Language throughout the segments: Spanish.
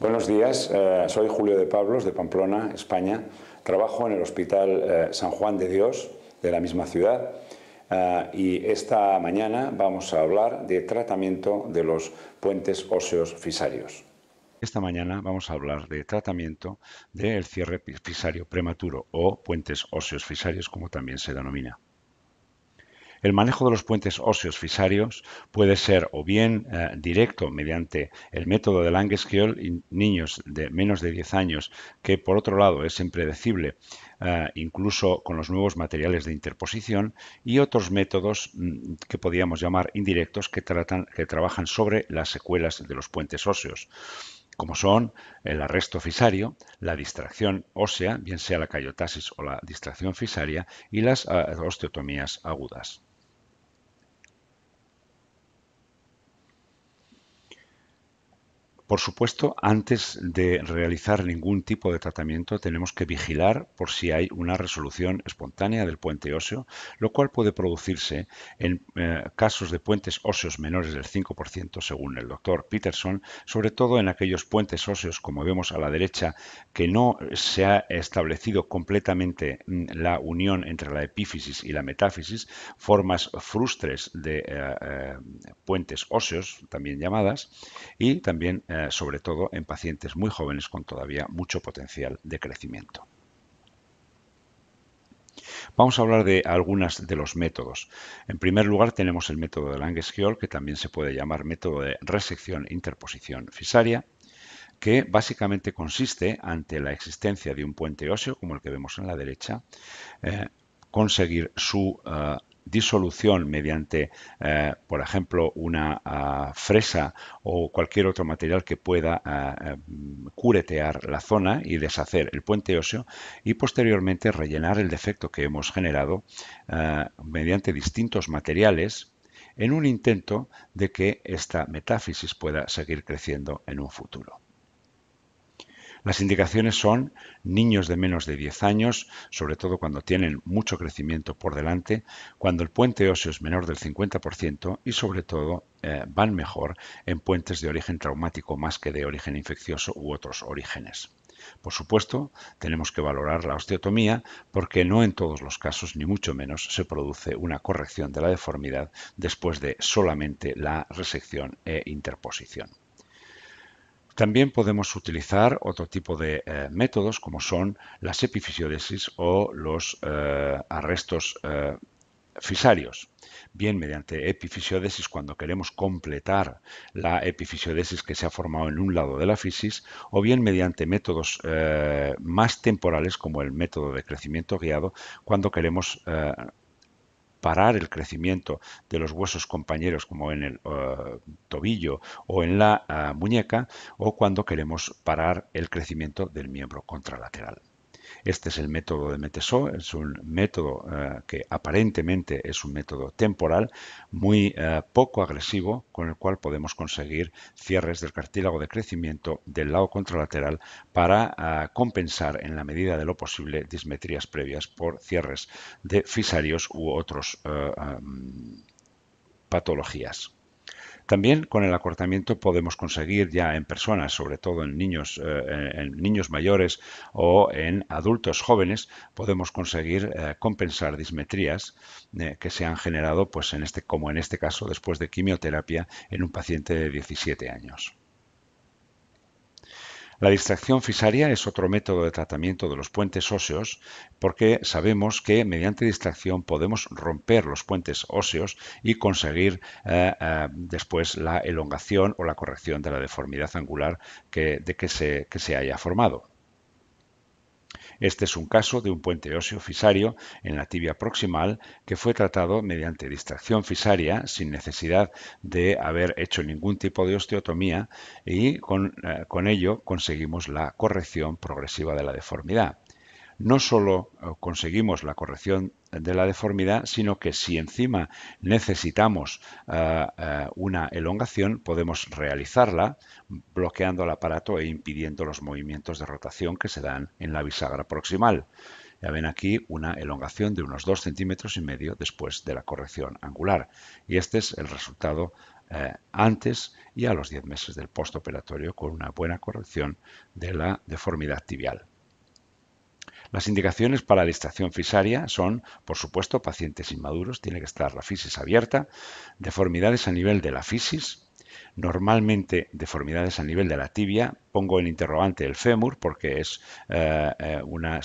Buenos días, eh, soy Julio de Pablos, de Pamplona, España. Trabajo en el Hospital eh, San Juan de Dios, de la misma ciudad, eh, y esta mañana vamos a hablar de tratamiento de los puentes óseos fisarios. Esta mañana vamos a hablar de tratamiento del cierre fisario prematuro o puentes óseos fisarios, como también se denomina. El manejo de los puentes óseos fisarios puede ser o bien eh, directo mediante el método de Langeskiol en niños de menos de 10 años, que por otro lado es impredecible eh, incluso con los nuevos materiales de interposición, y otros métodos mm, que podríamos llamar indirectos que, que trabajan sobre las secuelas de los puentes óseos como son el arresto fisario, la distracción ósea, bien sea la cayotasis o la distracción fisaria, y las eh, osteotomías agudas. Por supuesto, antes de realizar ningún tipo de tratamiento tenemos que vigilar por si hay una resolución espontánea del puente óseo, lo cual puede producirse en eh, casos de puentes óseos menores del 5%, según el doctor Peterson, sobre todo en aquellos puentes óseos, como vemos a la derecha, que no se ha establecido completamente mm, la unión entre la epífisis y la metáfisis, formas frustres de eh, eh, puentes óseos, también llamadas, y también eh, sobre todo en pacientes muy jóvenes con todavía mucho potencial de crecimiento. Vamos a hablar de algunos de los métodos. En primer lugar tenemos el método de langes que también se puede llamar método de resección interposición fisaria, que básicamente consiste, ante la existencia de un puente óseo, como el que vemos en la derecha, eh, conseguir su eh, disolución mediante, eh, por ejemplo, una ah, fresa o cualquier otro material que pueda ah, eh, curetear la zona y deshacer el puente óseo y posteriormente rellenar el defecto que hemos generado ah, mediante distintos materiales en un intento de que esta metáfisis pueda seguir creciendo en un futuro. Las indicaciones son niños de menos de 10 años, sobre todo cuando tienen mucho crecimiento por delante, cuando el puente óseo es menor del 50% y sobre todo eh, van mejor en puentes de origen traumático más que de origen infeccioso u otros orígenes. Por supuesto, tenemos que valorar la osteotomía porque no en todos los casos, ni mucho menos, se produce una corrección de la deformidad después de solamente la resección e interposición. También podemos utilizar otro tipo de eh, métodos como son las epifisiodesis o los eh, arrestos eh, fisarios, bien mediante epifisiodesis cuando queremos completar la epifisiodesis que se ha formado en un lado de la fisis, o bien mediante métodos más temporales como el método de crecimiento guiado cuando queremos parar el crecimiento de los huesos compañeros como en el eh, tobillo o en la eh, muñeca o cuando queremos parar el crecimiento del miembro contralateral. Este es el método de Metesó, es un método eh, que aparentemente es un método temporal, muy eh, poco agresivo, con el cual podemos conseguir cierres del cartílago de crecimiento del lado contralateral para eh, compensar en la medida de lo posible dismetrías previas por cierres de fisarios u otras em, patologías. También con el acortamiento podemos conseguir ya en personas, sobre todo en niños, eh, en niños mayores o en adultos jóvenes, podemos conseguir eh, compensar dismetrías eh, que se han generado, pues en este, como en este caso, después de quimioterapia en un paciente de 17 años. La distracción fisaria es otro método de tratamiento de los puentes óseos porque sabemos que mediante distracción podemos romper los puentes óseos y conseguir eh, eh, después la elongación o la corrección de la deformidad angular de que se haya formado. Este es un caso de un puente óseo fisario en la tibia proximal que fue tratado mediante distracción fisaria sin necesidad de haber hecho ningún tipo de osteotomía y con, eh, con ello conseguimos la corrección progresiva de la deformidad no solo eh, conseguimos la corrección de la deformidad, sino que si encima necesitamos eh, eh, una elongación, podemos realizarla bloqueando el aparato e impidiendo los movimientos de rotación que se dan en la bisagra proximal. Ya ven aquí una elongación de unos 2 centímetros y medio después de la corrección angular. Y este es el resultado antes y a los 10 meses del postoperatorio con una buena corrección de la deformidad tibial. Las indicaciones para la distracción fisaria son, por supuesto, pacientes inmaduros, tiene que estar la fisis abierta, deformidades a nivel de la fisis, normalmente deformidades a nivel de la tibia. Pongo en interrogante el fémur porque es eh, eh, una,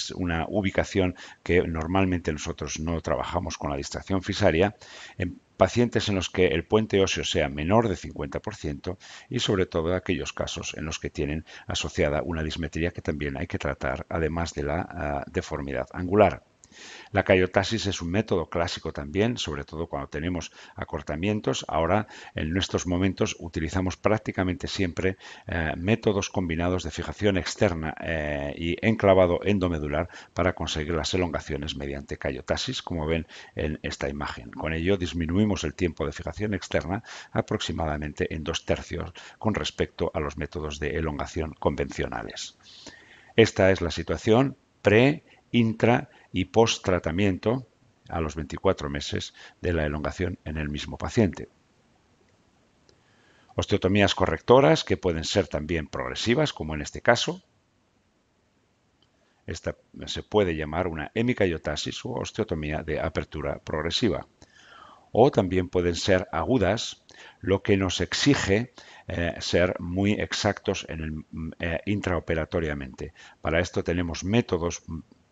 ubicación que normalmente nosotros no trabajamos con la distracción fisaria. Em, pacientes en los que el puente óseo sea menor de 50% y sobre todo aquellos casos en los que tienen asociada una dismetría que también hay que tratar, además de la ah, deformidad angular. La cayotasis es un método clásico también, sobre todo cuando tenemos acortamientos. Ahora, en nuestros momentos, utilizamos prácticamente siempre eh, métodos combinados de fijación externa eh, y enclavado endomedular para conseguir las elongaciones mediante cayotasis, como ven en esta imagen. Con ello, disminuimos el tiempo de fijación externa aproximadamente en dos tercios con respecto a los métodos de elongación convencionales. Esta es la situación pre, intra y post-tratamiento a los 24 meses de la elongación en el mismo paciente. Osteotomías correctoras que pueden ser también progresivas, como en este caso. Esta se puede llamar una hemicayotasis o osteotomía de apertura progresiva. O también pueden ser agudas, lo que nos exige eh, ser muy exactos en el, eh, intraoperatoriamente. Para esto tenemos métodos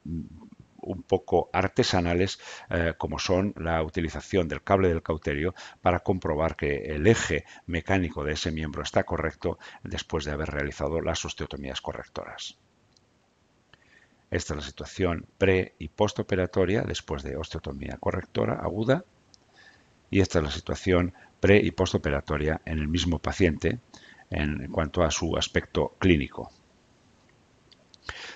mm, un poco artesanales, eh, como son la utilización del cable del cauterio para comprobar que el eje mecánico de ese miembro está correcto después de haber realizado las osteotomías correctoras. Esta es la situación pre y postoperatoria después de osteotomía correctora aguda y esta es la situación pre y postoperatoria en el mismo paciente en cuanto a su aspecto clínico.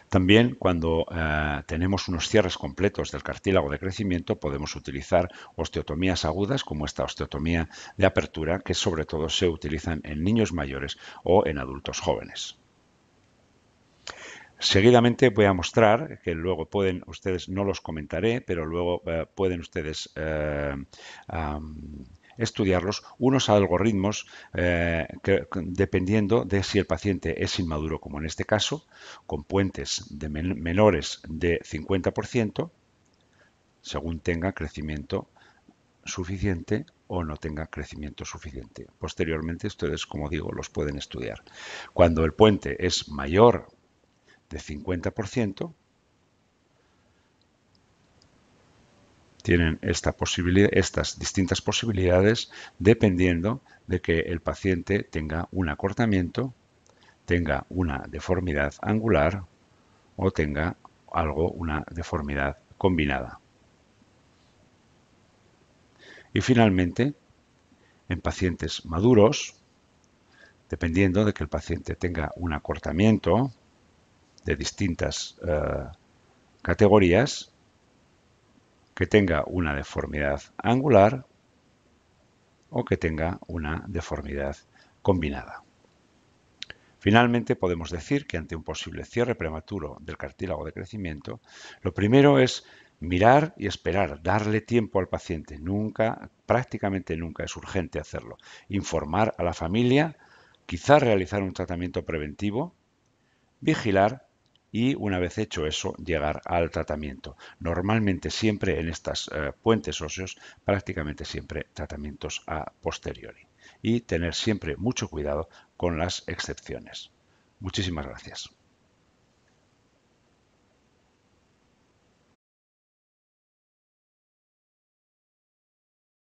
También cuando eh, tenemos unos cierres completos del cartílago de crecimiento podemos utilizar osteotomías agudas como esta osteotomía de apertura que sobre todo se utilizan en niños mayores o en adultos jóvenes. Seguidamente voy a mostrar, que luego pueden, ustedes no los comentaré, pero luego eh, pueden ustedes eh, estudiarlos unos algoritmos eh, dependiendo de si el paciente es inmaduro, como en este caso, con puentes de menores de 50%, según tenga crecimiento suficiente o no tenga crecimiento suficiente. Posteriormente, ustedes, como digo, los pueden estudiar. Cuando el puente es mayor de 50%, tienen estas distintas posibilidades dependiendo de que el paciente tenga un acortamiento, tenga una deformidad angular o tenga algo, una deformidad combinada. Y finalmente, en pacientes maduros, dependiendo de que el paciente tenga un acortamiento de distintas eh, categorías, que tenga una deformidad angular o que tenga una deformidad combinada. Finalmente, podemos decir que ante un posible cierre prematuro del cartílago de crecimiento, lo primero es mirar y esperar, darle tiempo al paciente. Nunca, prácticamente nunca es urgente hacerlo. Informar a la familia, quizás realizar un tratamiento preventivo, vigilar y una vez hecho eso llegar al tratamiento. Normalmente siempre en estas eh, puentes óseos prácticamente siempre tratamientos a posteriori y tener siempre mucho cuidado con las excepciones. Muchísimas gracias.